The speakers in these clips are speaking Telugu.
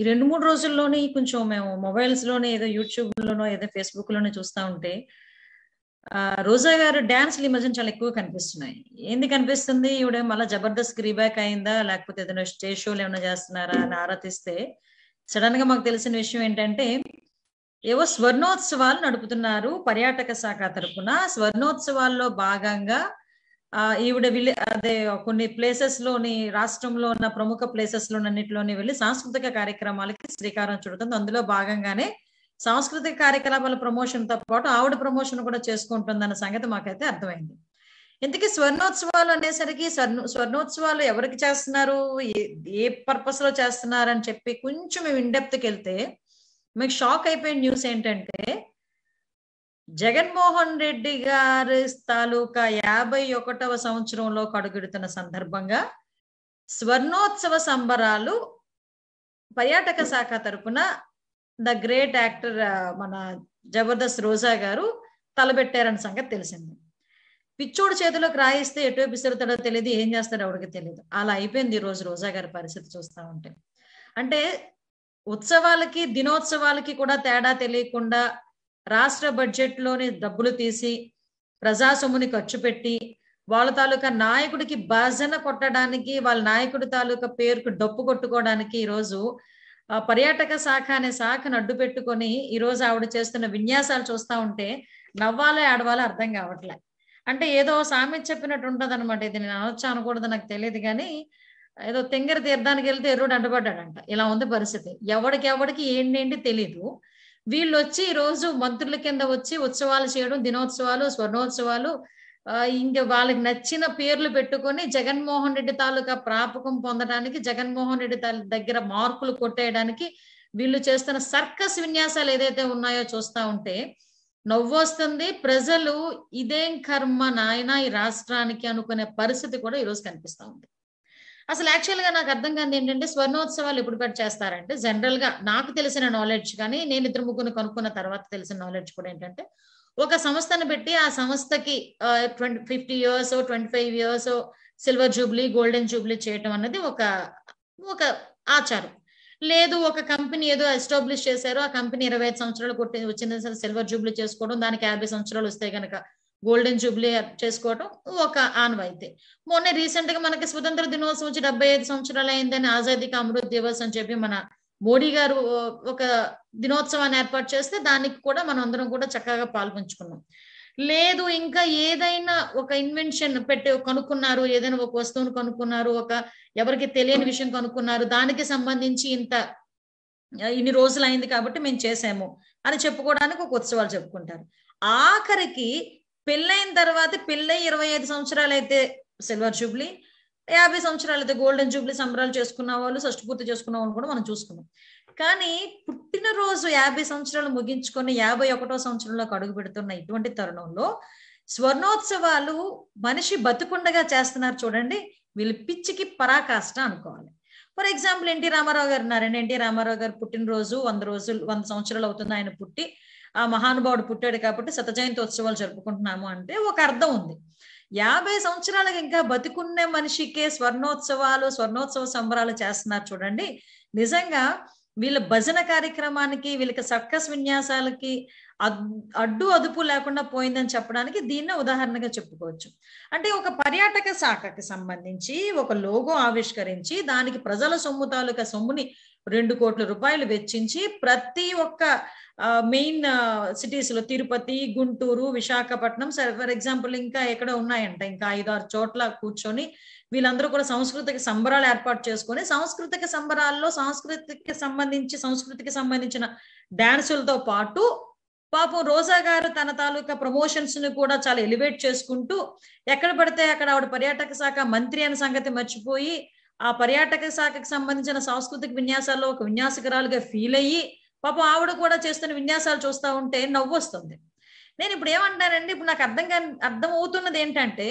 ఈ రెండు మూడు రోజుల్లోనే కొంచెం మేము మొబైల్స్ లోనే ఏదో యూట్యూబ్ లోనో ఏదో ఫేస్బుక్ లోనే చూస్తూ ఉంటే రోజా గారు డాన్స్లు ఈ చాలా ఎక్కువ కనిపిస్తున్నాయి ఏంది కనిపిస్తుంది ఈవిడ మళ్ళీ జబర్దస్త్ రీబ్యాక్ అయిందా లేకపోతే ఏదైనా స్టేజ్ షోలు ఏమైనా చేస్తున్నారా అని ఆరాధిస్తే సడన్ గా మాకు తెలిసిన విషయం ఏంటంటే ఏవో స్వర్ణోత్సవాలు నడుపుతున్నారు పర్యాటక శాఖ తరఫున స్వర్ణోత్సవాల్లో భాగంగా ఈవిడ విలే అదే కొన్ని ప్లేసెస్ లోని రాష్ట్రంలో ఉన్న ప్రముఖ ప్లేసెస్ లోనన్నిటిలోని వెళ్ళి సాంస్కృతిక కార్యక్రమాలకి శ్రీకారం చుడుతుంది అందులో భాగంగానే సాంస్కృతిక కార్యకలాపాల ప్రమోషన్ తో పాటు ఆవిడ ప్రమోషన్ కూడా చేసుకుంటుంది అన్న సంగతి మాకైతే అర్థమైంది ఇంతకీ స్వర్ణోత్సవాలు అనేసరికి స్వర్ణ స్వర్ణోత్సవాలు ఎవరికి చేస్తున్నారు ఏ పర్పస్ లో చేస్తున్నారు అని చెప్పి కొంచెం ఇండెప్త్కి వెళ్తే మీకు షాక్ అయిపోయిన న్యూస్ ఏంటంటే జగన్మోహన్ రెడ్డి గారి తాలూకా యాభై ఒకటవ సంవత్సరంలో కడుగెడుతున్న సందర్భంగా స్వర్ణోత్సవ సంబరాలు పర్యాటక శాఖ తరపున ద గ్రేట్ యాక్టర్ మన జబర్దస్త్ రోజా గారు తలబెట్టారన్న సంగతి తెలిసింది పిచ్చోడు చేతిలోకి రాయిస్తే ఎటు పిసురుతాడో తెలియదు ఏం చేస్తాడో ఎవరికి తెలియదు అలా అయిపోయింది ఈ రోజు రోజా గారి పరిస్థితి చూస్తూ ఉంటే అంటే ఉత్సవాలకి దినోత్సవాలకి కూడా తేడా తెలియకుండా రాష్ట్ర బడ్జెట్ లోని డబ్బులు తీసి ప్రజా సొమ్ముని ఖర్చు పెట్టి వాళ్ళ తాలూకా నాయకుడికి భాజన కొట్టడానికి వాళ్ళ నాయకుడి తాలూకా పేరుకు డప్పు కొట్టుకోవడానికి ఈరోజు పర్యాటక శాఖ అనే శాఖను అడ్డు పెట్టుకొని ఈరోజు ఆవిడ చేస్తున్న విన్యాసాలు చూస్తూ ఉంటే నవ్వాలే ఆడవాలో అర్థం కావట్లే అంటే ఏదో సామె చెప్పినట్టు ఉంటుంది అనమాట ఇది నేను అనొచ్చా అనకూడదు నాకు తెలియదు కానీ ఏదో తెంగర తీర్థానికి వెళ్తే ఎర్రుడు అడ్డుపడ్డాడంట ఇలా ఉంది పరిస్థితి ఎవడికి ఎవడికి ఏంటి ఏంటి తెలీదు వీళ్ళు వచ్చి ఈ రోజు మంత్రుల కింద వచ్చి ఉత్సవాలు చేయడం దినోత్సవాలు స్వర్ణోత్సవాలు ఇంకా వాళ్ళకి నచ్చిన పేర్లు పెట్టుకొని జగన్మోహన్ రెడ్డి తాలూకా ప్రాపకం పొందడానికి జగన్మోహన్ రెడ్డి దగ్గర మార్కులు కొట్టేయడానికి వీళ్ళు చేస్తున్న సర్కస్ విన్యాసాలు ఏదైతే ఉన్నాయో చూస్తా ఉంటే నవ్వొస్తుంది ప్రజలు ఇదేం కర్మ నాయన ఈ రాష్ట్రానికి అనుకునే పరిస్థితి కూడా ఈరోజు కనిపిస్తూ ఉంది అసలు యాక్చువల్ గా నాకు అర్థం కాదు ఏంటంటే స్వర్ణోత్సవాలు ఎప్పుడు పెట్టి చేస్తారంటే జనరల్ గా నాకు తెలిసిన నాలెడ్జ్ కానీ నేను ఇద్దరు ముగ్గురు కనుక్కున్న తర్వాత తెలిసిన నాలెడ్జ్ కూడా ఏంటంటే ఒక సంస్థను పెట్టి ఆ సంస్థకి twenty fifty years twenty five years silver jubilee golden jubilee చేయటం అన్నది ఒక ఒక ఆచారం లేదు ఒక కంపెనీ ఏదో ఎస్టాబ్లిష్ చేశారు ఆ కంపెనీ ఇరవై ఐదు సంవత్సరాలు కొట్టి వచ్చిన సిల్వర్ జూబ్లీ చేసుకోవడం దానికి యాభై సంవత్సరాలు వస్తే కనుక గోల్డెన్ జూబ్లీ చేసుకోవడం ఒక ఆనవాయితీ మొన్న రీసెంట్ గా మనకి స్వతంత్ర దినోత్సవం వచ్చి డెబ్బై ఐదు సంవత్సరాలు అయిందని ఆజాదీ అమృత్ దివస్ అని చెప్పి మన మోడీ గారు ఒక దినోత్సవాన్ని ఏర్పాటు చేస్తే దానికి కూడా మనం అందరం కూడా చక్కగా పాల్పంచుకున్నాం లేదు ఇంకా ఏదైనా ఒక ఇన్వెన్షన్ పెట్టి కనుక్కున్నారు ఏదైనా ఒక వస్తువును కనుక్కున్నారు ఒక ఎవరికి తెలియని విషయం కనుక్కున్నారు దానికి సంబంధించి ఇంత ఇన్ని రోజులు అయింది కాబట్టి మేము చేసాము అని చెప్పుకోవడానికి ఒక ఉత్సవాలు చెప్పుకుంటారు ఆఖరికి పెళ్ళైన తర్వాత పెళ్ళై ఇరవై ఐదు సంవత్సరాలు అయితే సిల్వర్ జూబ్లీ యాభై సంవత్సరాలు అయితే గోల్డెన్ జూబ్లీ సంబరాలు చేసుకున్న వాళ్ళు షష్టి పూర్తి చేసుకున్న వాళ్ళు కూడా మనం చూసుకున్నాం కానీ పుట్టినరోజు యాభై సంవత్సరాలు ముగించుకొని యాభై ఒకటో సంవత్సరంలోకి అడుగు పెడుతున్న ఇటువంటి తరుణంలో స్వర్ణోత్సవాలు మనిషి బతుకుండగా చేస్తున్నారు చూడండి వీళ్ళు పిచ్చికి పరాకాష్ట అనుకోవాలి ఫర్ ఎగ్జాంపుల్ ఎన్టీ రామారావు గారు ఉన్నారండి ఎన్టీ రామారావు గారు పుట్టినరోజు వంద రోజులు వంద సంవత్సరాలు అవుతుంది ఆయన పుట్టి ఆ మహానుభావుడు పుట్టాడు కాబట్టి శత ఉత్సవాలు జరుపుకుంటున్నాము అంటే ఒక అర్థం ఉంది యాభై సంవత్సరాలకు ఇంకా బతికున్నే మనిషికే స్వర్ణోత్సవాలు స్వర్ణోత్సవ సంబరాలు చేస్తున్నారు చూడండి నిజంగా వీళ్ళ భజన కార్యక్రమానికి వీళ్ళకి సర్కస్ విన్యాసాలకి అడ్డు అదుపు లేకుండా పోయిందని చెప్పడానికి దీన్నే ఉదాహరణగా చెప్పుకోవచ్చు అంటే ఒక పర్యాటక శాఖకి సంబంధించి ఒక లోగో ఆవిష్కరించి దానికి ప్రజల సొమ్ము తాలూకా సొమ్ముని రెండు కోట్ల రూపాయలు వెచ్చించి ప్రతి ఒక్క మెయిన్ సిటీస్ లో తిరుపతి గుంటూరు విశాఖపట్నం సరే ఫర్ ఎగ్జాంపుల్ ఇంకా ఎక్కడ ఉన్నాయంట ఇంకా ఐదారు చోట్ల కూర్చొని వీళ్ళందరూ కూడా సాంస్కృతిక సంబరాలు ఏర్పాటు చేసుకొని సాంస్కృతిక సంబరాల్లో సాంస్కృతికి సంబంధించి సంస్కృతికి సంబంధించిన డాన్సులతో పాటు పాపం రోజా గారు తన తాలూకా ప్రమోషన్స్ ని కూడా చాలా ఎలివేట్ చేసుకుంటూ ఎక్కడ పడితే అక్కడ ఆవిడ పర్యాటక శాఖ మంత్రి అనే సంగతి మర్చిపోయి ఆ పర్యాటక శాఖకు సంబంధించిన సాంస్కృతిక విన్యాసాల్లో ఒక విన్యాసకరాలుగా ఫీల్ అయ్యి పాపం ఆవిడ కూడా చేస్తున్న విన్యాసాలు చూస్తూ ఉంటే నవ్వు వస్తుంది నేను ఇప్పుడు ఏమంటానండి ఇప్పుడు నాకు అర్థం కాని అర్థం అవుతున్నది ఏంటంటే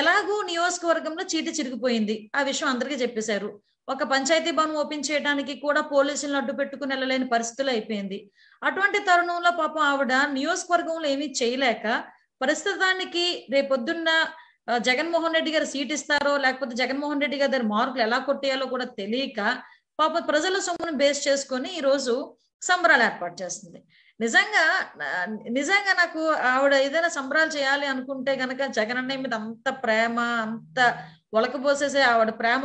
ఎలాగూ నియోజకవర్గంలో చీటి చిరిగిపోయింది ఆ విషయం అందరికీ చెప్పేశారు ఒక పంచాయతీ భవనం ఓపెన్ చేయడానికి కూడా పోలీసులను అడ్డు పెట్టుకుని వెళ్ళలేని పరిస్థితులు అయిపోయింది అటువంటి తరుణంలో పాపం ఆవిడ నియోజకవర్గంలో ఏమీ చేయలేక ప్రస్తుతానికి రేపొద్దున్న జగన్మోహన్ రెడ్డి గారు సీట్ ఇస్తారో లేకపోతే జగన్మోహన్ రెడ్డి గారి మార్కులు ఎలా కొట్టేయాలో కూడా తెలియక పాప ప్రజల సొమ్మును బేస్ చేసుకొని ఈ రోజు సంబరాలు ఏర్పాటు చేస్తుంది నిజంగా నిజంగా నాకు ఆవిడ ఏదైనా సంబరాలు చేయాలి అనుకుంటే గనక జగన్ అన్నయ్య మీద అంత ప్రేమ అంత ఒలకపోసేసే ఆవిడ ప్రేమ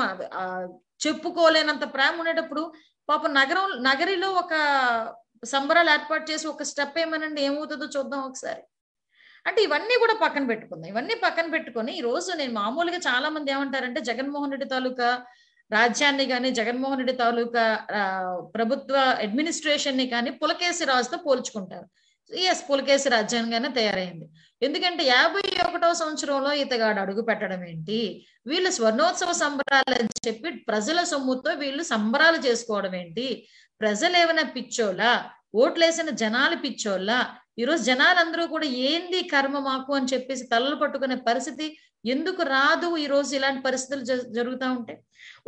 చెప్పుకోలేనంత ప్రేమ ఉండేటప్పుడు పాప నగరం నగరిలో ఒక సంబరాలు ఏర్పాటు చేసి ఒక స్టెప్ ఏమనండి ఏమవుతుందో చూద్దాం ఒకసారి అంటే ఇవన్నీ కూడా పక్కన పెట్టుకుంది ఇవన్నీ పక్కన పెట్టుకొని ఈ రోజు నేను మామూలుగా చాలా మంది ఏమంటారంటే జగన్మోహన్ రెడ్డి తాలూకా రాజ్యాన్ని కానీ జగన్మోహన్ రెడ్డి తాలూకా ప్రభుత్వ అడ్మినిస్ట్రేషన్ ని కానీ పులకేసి రాజుతో పోల్చుకుంటారు ఎస్ పులకేసి రాజ్యాంగానే తయారైంది ఎందుకంటే యాభై ఒకటో సంవత్సరంలో ఇతగాడు అడుగు పెట్టడం ఏంటి వీళ్ళు స్వర్ణోత్సవ సంబరాలు అని చెప్పి ప్రజల సొమ్ముతో వీళ్ళు సంబరాలు చేసుకోవడం ఏంటి ప్రజలు ఏమైనా పిచ్చోలా ఓట్లేసిన జనాలు పిచ్చోళ్ళ ఈరోజు జనాలందరూ కూడా ఏంది కర్మ మాకు అని చెప్పేసి తలలు పట్టుకునే పరిస్థితి ఎందుకు రాదు ఈ రోజు ఇలాంటి పరిస్థితులు జరుగుతూ ఉంటాయి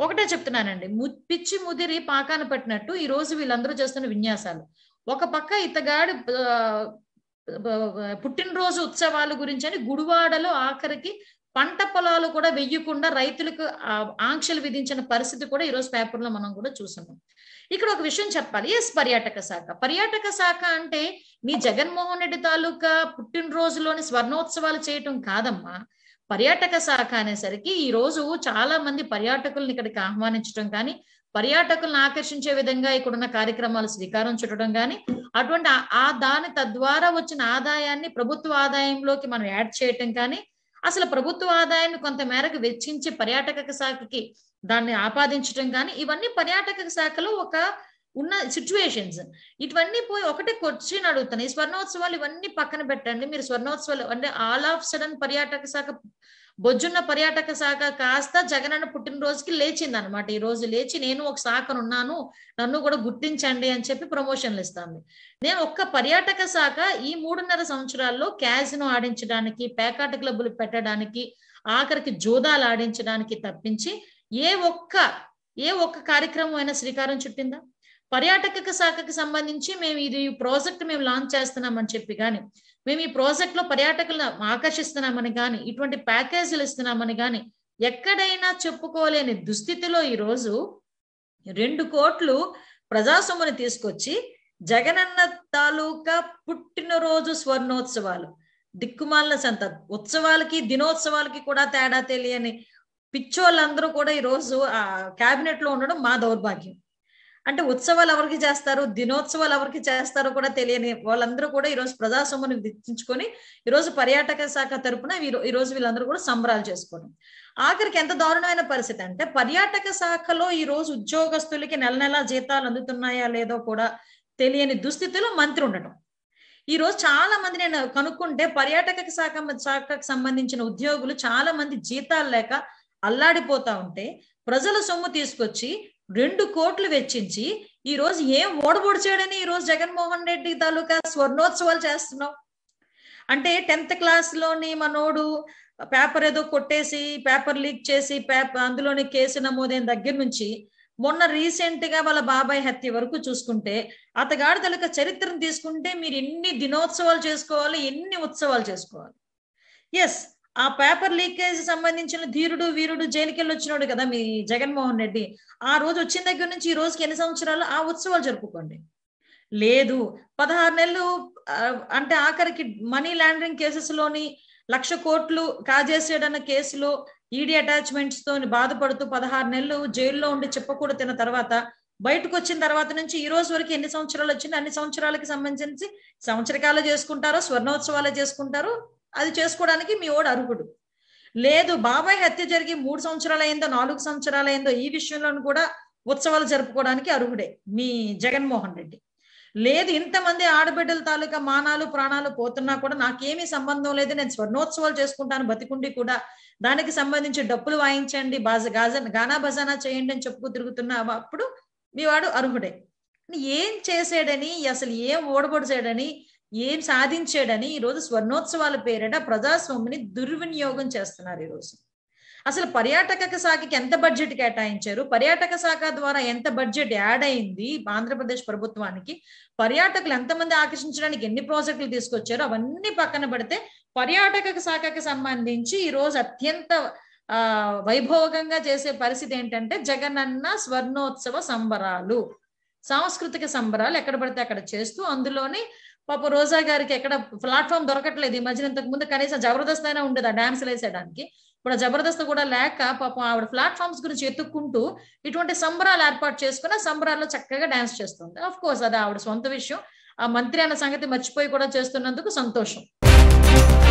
ఒకటే చెప్తున్నానండి పిచ్చి ముదిరి పాకాన పట్టినట్టు ఈ రోజు వీళ్ళందరూ చేస్తున్న విన్యాసాలు ఒక పక్క ఇతగాడు పుట్టినరోజు ఉత్సవాల గురించి అని గుడివాడలో ఆఖరికి పంట పొలాలు కూడా వెయ్యకుండా రైతులకు ఆంక్షలు విధించిన పరిస్థితి కూడా ఈరోజు పేపర్లో మనం కూడా చూస్తున్నాం ఇక్కడ ఒక విషయం చెప్పాలి ఎస్ పర్యాటక శాఖ పర్యాటక శాఖ అంటే మీ జగన్మోహన్ రెడ్డి తాలూకా పుట్టినరోజులోని స్వర్ణోత్సవాలు చేయటం కాదమ్మా పర్యాటక శాఖ అనేసరికి ఈ రోజు చాలా మంది పర్యాటకులను ఇక్కడికి ఆహ్వానించడం కానీ పర్యాటకులను ఆకర్షించే విధంగా ఇక్కడున్న కార్యక్రమాలు శ్రీకారం చుట్టడం కానీ అటువంటి ఆ దాని తద్వారా వచ్చిన ఆదాయాన్ని ప్రభుత్వ ఆదాయంలోకి మనం యాడ్ చేయటం కానీ అసలు ప్రభుత్వ ఆదాయాన్ని కొంతమేరకు వెచ్చించి పర్యాటక శాఖకి దాన్ని ఆపాదించడం కానీ ఇవన్నీ పర్యాటక శాఖలో ఒక ఉన్న సిచ్యువేషన్స్ ఇవన్నీ పోయి ఒకటే క్వశ్చన్ అడుగుతాను ఈ స్వర్ణోత్సవాలు ఇవన్నీ పక్కన పెట్టండి మీరు స్వర్ణోత్సవాలు అంటే ఆల్ ఆఫ్ సడన్ పర్యాటక శాఖ బొజ్జున్న పర్యాటక శాఖ కాస్త జగనన్న పుట్టినరోజుకి లేచింది అనమాట ఈ రోజు లేచి నేను ఒక శాఖనున్నాను నన్ను కూడా గుర్తించండి అని చెప్పి ప్రమోషన్లు ఇస్తాను నేను ఒక్క పర్యాటక శాఖ ఈ మూడున్నర సంవత్సరాల్లో క్యాజినో ఆడించడానికి పేకాట క్లబ్బులు పెట్టడానికి ఆఖరికి జోదాలు ఆడించడానికి తప్పించి ఏ ఒక్క ఏ ఒక్క కార్యక్రమం అయినా శ్రీకారం చుట్టిందా పర్యాటక శాఖకి సంబంధించి మేము ఇది ప్రాజెక్ట్ మేము లాంచ్ చేస్తున్నామని చెప్పి కానీ మేము ఈ ప్రాజెక్ట్ లో పర్యాటకులను ఆకర్షిస్తున్నామని కానీ ఇటువంటి ప్యాకేజీలు ఇస్తున్నామని కానీ ఎక్కడైనా చెప్పుకోలేని దుస్థితిలో ఈరోజు రెండు కోట్లు ప్రజాసొమ్ముని తీసుకొచ్చి జగనన్న తాలూకా పుట్టినరోజు స్వర్ణోత్సవాలు దిక్కుమాలిన సంత ఉత్సవాలకి దినోత్సవాలకి కూడా తేడా తెలియని పిచ్చోళ్ళందరూ కూడా ఈరోజు ఆ క్యాబినెట్ లో ఉండడం మా దౌర్భాగ్యం అంటే ఉత్సవాలు ఎవరికి చేస్తారు దినోత్సవాలు ఎవరికి చేస్తారో కూడా తెలియని వాళ్ళందరూ కూడా ఈరోజు ప్రజాసొమ్మును దించుకొని ఈరోజు పర్యాటక శాఖ తరపున ఈరోజు వీళ్ళందరూ కూడా సంబరాలు చేసుకోవడం ఆఖరికి ఎంత దారుణమైన పరిస్థితి అంటే పర్యాటక శాఖలో ఈ రోజు ఉద్యోగస్తులకి నెల నెల జీతాలు అందుతున్నాయా లేదో కూడా తెలియని దుస్థితిలో మంత్రి ఉండటం ఈ రోజు చాలా మంది నేను కనుక్కుంటే పర్యాటక శాఖ శాఖకు సంబంధించిన ఉద్యోగులు చాలా మంది జీతాలు లేక అల్లాడిపోతా ఉంటే ప్రజల సొమ్ము తీసుకొచ్చి రెండు కోట్లు వెచ్చించి ఈ రోజు ఏం చేయడని ఈ రోజు జగన్మోహన్ రెడ్డి తాలూకా స్వర్ణోత్సవాలు చేస్తున్నాం అంటే టెన్త్ క్లాస్ లోని మనోడు పేపర్ ఏదో కొట్టేసి పేపర్ లీక్ చేసి పేపర్ అందులోని కేసు నమోదైన దగ్గర నుంచి మొన్న రీసెంట్ గా వాళ్ళ బాబాయ్ హత్య వరకు చూసుకుంటే అతగాడి తలక చరిత్రను తీసుకుంటే మీరు ఎన్ని దినోత్సవాలు చేసుకోవాలి ఎన్ని ఉత్సవాలు చేసుకోవాలి ఎస్ ఆ పేపర్ లీకేజ్ సంబంధించిన ధీరుడు వీరుడు జైలుకి వచ్చినాడు కదా మీ జగన్మోహన్ రెడ్డి ఆ రోజు వచ్చిన దగ్గర నుంచి ఈ రోజుకి ఎన్ని సంవత్సరాలు ఆ ఉత్సవాలు జరుపుకోండి లేదు పదహారు నెలలు అంటే ఆఖరికి మనీ లాండరింగ్ కేసెస్ లోని లక్ష కోట్లు కాజేసేడన్న కేసులో ఈడీ అటాచ్మెంట్స్ తో బాధపడుతూ పదహారు నెలలు జైల్లో ఉండి చెప్పకూడదు తిన్న తర్వాత బయటకు వచ్చిన తర్వాత నుంచి ఈ రోజు వరకు ఎన్ని సంవత్సరాలు వచ్చింది అన్ని సంవత్సరాలకి సంబంధించి సంవత్సరకాలు చేసుకుంటారో స్వర్ణోత్సవాలు చేసుకుంటారు అది చేసుకోవడానికి మీ ఓడు అర్హుడు లేదు బాబాయ్ హత్య జరిగి మూడు సంవత్సరాలైందో నాలుగు సంవత్సరాలైందో ఈ విషయంలోనూ కూడా ఉత్సవాలు జరుపుకోవడానికి అర్హుడే మీ జగన్మోహన్ రెడ్డి లేదు ఇంతమంది ఆడబిడ్డల తాలూకా మానాలు ప్రాణాలు పోతున్నా కూడా నాకేమీ సంబంధం లేదు నేను స్వర్ణోత్సవాలు చేసుకుంటాను బతికుండి కూడా దానికి సంబంధించి డప్పులు వాయించండి బాజ గాజ గానా బజానా చేయండి అని చెప్పుకు తిరుగుతున్నా అప్పుడు మీ వాడు అర్హుడే ఏం చేసాడని అసలు ఏం ఓడబడి చేయడని ఏం సాధించాడని ఈరోజు స్వర్ణోత్సవాల పేరిట ప్రజాస్వామిని దుర్వినియోగం చేస్తున్నారు ఈరోజు అసలు పర్యాటక శాఖకి ఎంత బడ్జెట్ కేటాయించారు పర్యాటక శాఖ ద్వారా ఎంత బడ్జెట్ యాడ్ అయింది ఆంధ్రప్రదేశ్ ప్రభుత్వానికి పర్యాటకులు ఎంతమంది ఆకర్షించడానికి ఎన్ని ప్రాజెక్టులు తీసుకొచ్చారు అవన్నీ పక్కన పెడితే పర్యాటక శాఖకి సంబంధించి ఈరోజు అత్యంత వైభోగంగా చేసే పరిస్థితి ఏంటంటే జగనన్న స్వర్ణోత్సవ సంబరాలు సాంస్కృతిక సంబరాలు ఎక్కడ పడితే అక్కడ చేస్తూ అందులోని పాప రోజా గారికి ఎక్కడ ప్లాట్ఫామ్ దొరకట్లేదు ఈ మధ్యన ఇంతకు ముందు కనీసం జబర్దస్త్ అయినా ఉండేది ఆ డాన్సులు వేసేయడానికి ఇప్పుడు జబర్దస్త్ కూడా లేక పాపం ఆవిడ ప్లాట్ఫామ్స్ గురించి ఎత్తుక్కుంటూ ఇటువంటి సంబరాలు ఏర్పాటు చేసుకుని సంబరాల్లో చక్కగా డాన్స్ చేస్తుంది అఫ్ కోర్స్ అది ఆవిడ సొంత విషయం ఆ మంత్రి అన్న సంగతి మర్చిపోయి కూడా చేస్తున్నందుకు సంతోషం